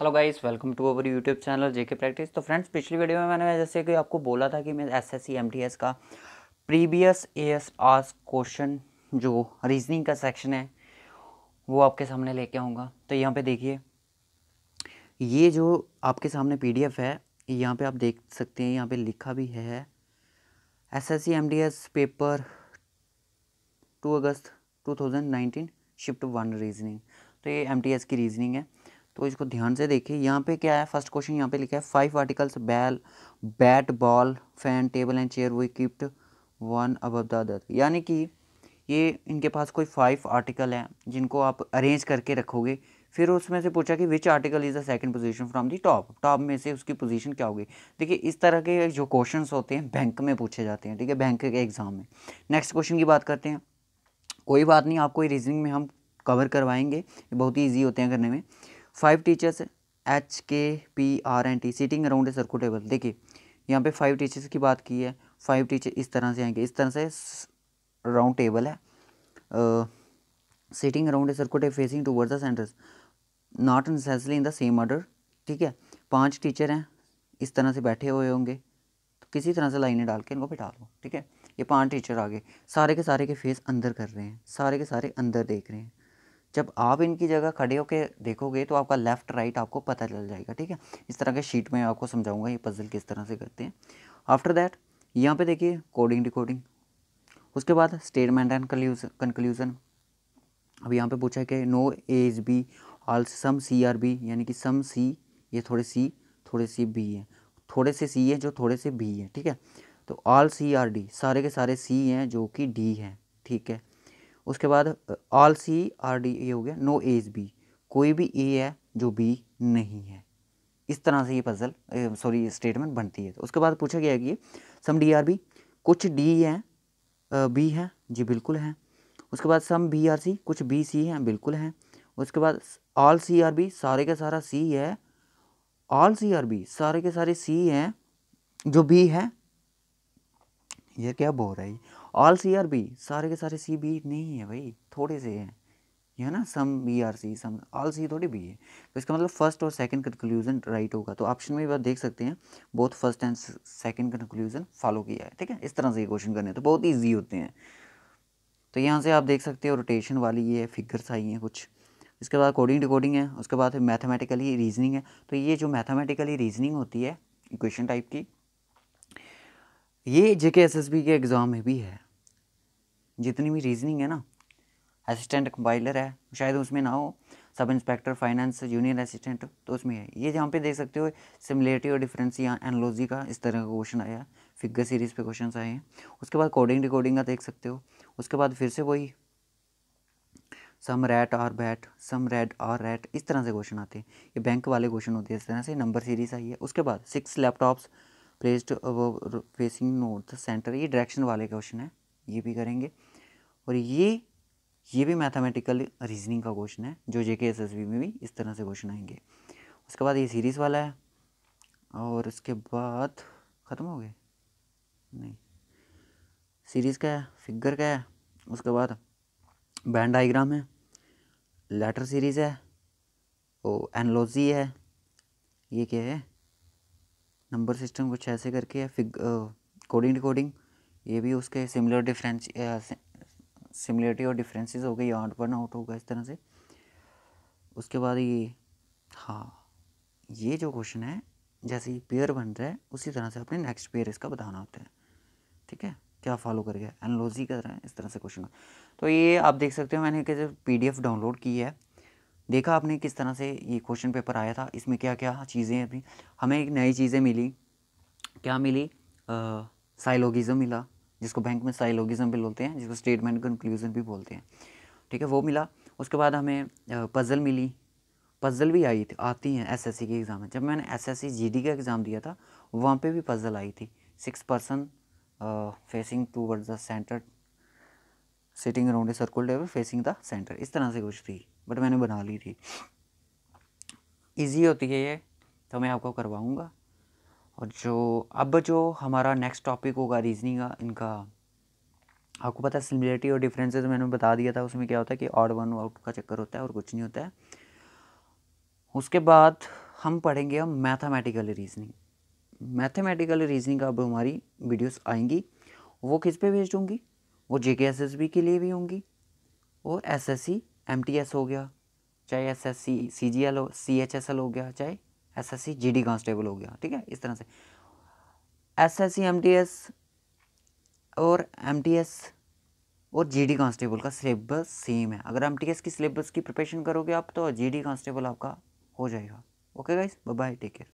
hello guys welcome to our YouTube channel JK practice तो friends पिछली video में मैंने जैसे कि आपको बोला था कि मैं एसएससी एमटीएस का प्रीवियस ए आस क्वेश्चन जो रीजनिंग का सेक्शन है वो आपके सामने लेके आऊँगा तो यहाँ पे देखिए ये जो आपके सामने पीडीएफ है यहाँ पे आप देख सकते हैं यहाँ पर लिखा भी है S S paper two August two shift one reasoning तो ये एम की रीजनिंग है तो इसको ध्यान से देखिए यहाँ पे क्या है फर्स्ट क्वेश्चन यहाँ पे लिखा है five articles bell bat ball fan table and chair we keeped one above the other यानी कि ये इनके पास कोई फाइव आर्टिकल हैं जिनको आप अरेंज करके रखोगे फिर उसमें से पूछा कि which article is the second position from the top top में से उसकी पोजीशन क्या होगी देखिए इस तरह के जो क्वेश्चंस होते हैं बैंक में पूछे जाते हैं ठीक है बैंक के एग्ज़ाम में नेक्स्ट क्वेश्चन की बात करते हैं कोई बात नहीं आपको रीजनिंग में हम कवर करवाएंगे बहुत ही ईजी होते हैं करने में five teachers H K P R N T sitting around a circular table देखिए यहाँ पे फाइव टीचर्स की बात की है फाइव टीचर इस तरह से आएंगे इस तरह से राउंड टेबल है sitting around a circular table facing toward the centres not necessarily in the same order ठीक है पांच टीचर हैं इस तरह से बैठे हुए होंगे तो किसी तरह से लाइनें डाल के इनको बिठा लो ठीक है ये पांच टीचर आ गए सारे के सारे के फेस अंदर कर रहे हैं सारे के सारे अंदर देख रहे हैं जब आप इनकी जगह खड़े होकर देखोगे तो आपका लेफ़्ट राइट आपको पता चल जाएगा ठीक है इस तरह के शीट में आपको समझाऊंगा ये पजल किस तरह से करते हैं आफ्टर दैट यहाँ पे देखिए कोडिंग डिकोडिंग उसके बाद स्टेटमेंट एंड कंक्लूजन अब यहाँ पे पूछा है कि no A is B all some C are B यानी कि सम सी ये थोड़े सी थोड़े सी बी है थोड़े से सी है जो थोड़े से बी है ठीक है तो ऑल सी आर डी सारे के सारे सी हैं जो कि डी है ठीक है उसके बाद all C are D A हो गया नो ए इज़ बी कोई भी ए है जो बी नहीं है इस तरह से ये पजल सॉरी स्टेटमेंट बनती है उसके बाद पूछा गया कि सम डी आर बी कुछ डी है बी है जी बिल्कुल है उसके बाद सम बी आर सी कुछ बी सी हैं बिल्कुल हैं उसके बाद ऑल सी आर बी सारे का सारा सी है ऑल सी आर बी सारे के सारे सी हैं जो बी है ये क्या बोल रहा है ऑल सी आर बी सारे के सारे सी बी नहीं है भाई थोड़े से हैं है ना some B are C some all C थोड़ी बी है तो इसका मतलब फर्स्ट और सेकंड कंक्लूजन राइट होगा तो ऑप्शन में आप देख सकते हैं बहुत first and second conclusion follow किया है ठीक है इस तरह से ये क्वेश्चन करने तो बहुत ईजी होते हैं तो यहाँ से आप देख सकते हो रोटेशन वाली ये फिगर्स आई हैं कुछ इसके बाद कोडिंग डिकोडिंग है उसके बाद मैथमेटिकली रीजनिंग है तो ये जो मैथमेटिकली रीजनिंग होती है इक्वेशन टाइप की ये J K S S B के एग्ज़ाम में भी है जितनी भी रीजनिंग है ना असिस्टेंट कंपाइलर है शायद उसमें ना हो sub inspector finance junior assistant तो उसमें है ये जहाँ पे देख सकते हो सिमिलेरिटी और डिफरेंस यहाँ एनोलॉजी का इस तरह का क्वेश्चन आया फिगर सीरीज पे क्वेश्चन आए हैं उसके बाद कोडिंग रिकॉर्डिंग का देख सकते हो उसके बाद फिर से वही some rat are bat some red are rat इस तरह से क्वेश्चन आते हैं ये बैंक वाले क्वेश्चन होते हैं इस तरह से नंबर सीरीज आई है उसके बाद six laptops placed facing north centre ये डायरेक्शन वाले क्वेश्चन है ये भी करेंगे और ये ये भी मैथमेटिकल रीजनिंग का क्वेश्चन है जो जे के एस एस में भी इस तरह से क्वेश्चन आएंगे उसके बाद ये सीरीज़ वाला है और उसके बाद ख़त्म हो गए नहीं सीरीज़ का है फिगर का है उसके बाद बैंड डाइग्राम है लेटर सीरीज़ है और एनलॉजी है ये क्या है नंबर सिस्टम कुछ ऐसे करके है फिग कोडिंग डिकोडिंग ये भी उसके सिमिलर डिफरेंस सिमिलरिटी और डिफरेंसेस हो गई आउट वन आउट होगा इस तरह से उसके बाद ये हाँ ये जो क्वेश्चन है जैसे ही पेयर बन रहा है उसी तरह से अपने नेक्स्ट पेयर इसका बताना होता है ठीक है क्या फॉलो कर गया एनोलॉजी कर रहे हैं इस तरह से क्वेश्चन तो ये आप देख सकते हो मैंने कैसे पी डाउनलोड की है देखा आपने किस तरह से ये क्वेश्चन पेपर आया था इसमें क्या क्या चीज़ें अभी हमें एक नई चीज़ें मिली क्या मिली साइलोगिज़म मिला जिसको बैंक में साइलोगिज्म भी बोलते हैं जिसको स्टेटमेंट कंक्लूजन भी बोलते हैं ठीक है वो मिला उसके बाद हमें पज़ल मिली पज़ल भी आई थी आती हैं एसएससी के एग्ज़ाम में जब मैंने एसएससी जीडी का एग्ज़ाम दिया था वहाँ पे भी पज़ल आई थी six person facing towards the centre sitting around circular table facing the centre इस तरह से कुछ थी बट मैंने बना ली थी ईजी होती है ये तो मैं आपको करवाऊँगा और जो अब जो हमारा नेक्स्ट टॉपिक होगा रीजनिंग का इनका आपको पता है सिमिलरिटी और डिफरेंसेस मैंने बता दिया था उसमें क्या होता है कि ऑड वन आउट का चक्कर होता है और कुछ नहीं होता है उसके बाद हम पढ़ेंगे हम मैथमेटिकल रीजनिंग मैथमेटिकल रीजनिंग अब हमारी वीडियोस आएंगी वो किस पे भेज होंगी वो जे के लिए भी होंगी और एस एस हो गया चाहे एस एस सी हो सी हो गया चाहे एसएससी जीडी कांस्टेबल हो गया ठीक है इस तरह से एसएससी एमटीएस और एमटीएस और जीडी कांस्टेबल का सिलेबस सेम है अगर एमटीएस की सिलेबस की प्रिपरेशन करोगे आप तो जीडी कांस्टेबल आपका हो जाएगा okay guys bye take care